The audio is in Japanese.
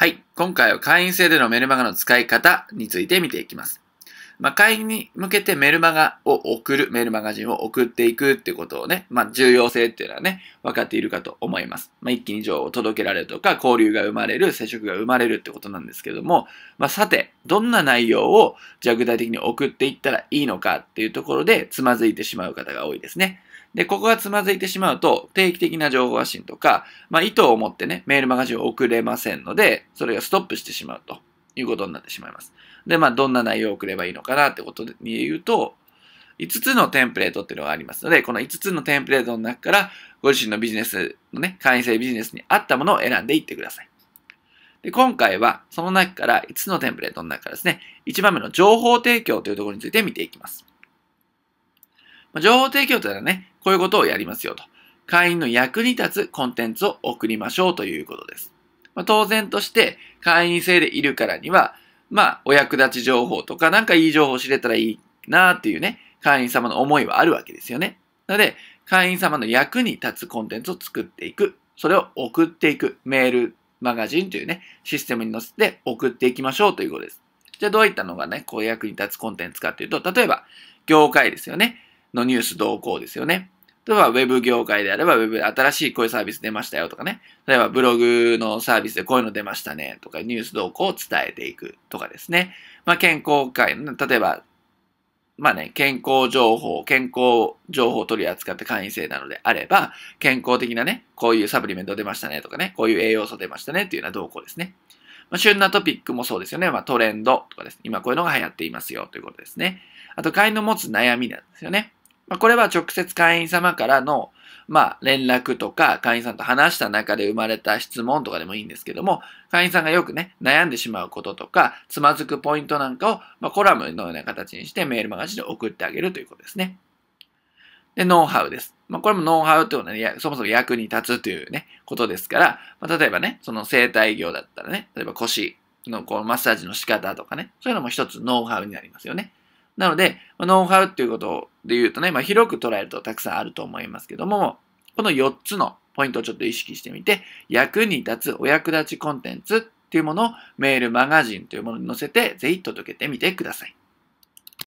はい。今回は会員制でのメルマガの使い方について見ていきます。まあ、会員に向けてメルマガを送る、メルマガジンを送っていくってことをね、まあ、重要性っていうのはね、分かっているかと思います。まあ、一気に情を届けられるとか、交流が生まれる、接触が生まれるってことなんですけども、まあ、さて、どんな内容を、じゃ具体的に送っていったらいいのかっていうところで、つまずいてしまう方が多いですね。で、ここがつまずいてしまうと、定期的な情報発信とか、まあ、意図を持ってね、メールマガジンを送れませんので、それがストップしてしまうということになってしまいます。で、まあ、どんな内容を送ればいいのかなってことに言うと、5つのテンプレートっていうのがありますので、この5つのテンプレートの中から、ご自身のビジネスのね、会員制ビジネスに合ったものを選んでいってください。で、今回は、その中から、5つのテンプレートの中からですね、1番目の情報提供というところについて見ていきます。情報提供というのはね、こういうことをやりますよと。会員の役に立つコンテンツを送りましょうということです。まあ、当然として会員制でいるからには、まあ、お役立ち情報とか、なんかいい情報を知れたらいいなっていうね、会員様の思いはあるわけですよね。なので、会員様の役に立つコンテンツを作っていく。それを送っていく。メール、マガジンというね、システムに載せて送っていきましょうということです。じゃあどういったのがね、こう役に立つコンテンツかっていうと、例えば、業界ですよね。のニュース同行ですよね。例えば、ウェブ業界であれば、ウェブ、新しいこういうサービス出ましたよとかね。例えば、ブログのサービスでこういうの出ましたねとか、ニュース動向を伝えていくとかですね。まあ、健康界、例えば、まあね、健康情報、健康情報を取り扱って会員制なのであれば、健康的なね、こういうサプリメント出ましたねとかね、こういう栄養素出ましたねっていうような動向ですね。まあ、旬なトピックもそうですよね。まあ、トレンドとかです。今こういうのが流行っていますよということですね。あと、会員の持つ悩みなんですよね。まあ、これは直接会員様からの、まあ、連絡とか、会員さんと話した中で生まれた質問とかでもいいんですけども、会員さんがよくね、悩んでしまうこととか、つまずくポイントなんかを、まあ、コラムのような形にしてメールマガジンで送ってあげるということですね。で、ノウハウです。まあ、これもノウハウというのは、ね、そもそも役に立つというね、ことですから、まあ、例えばね、その生態業だったらね、例えば腰のこうマッサージの仕方とかね、そういうのも一つノウハウになりますよね。なので、ノウハウっていうことで言うとね、まあ、広く捉えるとたくさんあると思いますけども、この4つのポイントをちょっと意識してみて、役に立つお役立ちコンテンツっていうものをメールマガジンというものに載せて、ぜひ届けてみてください。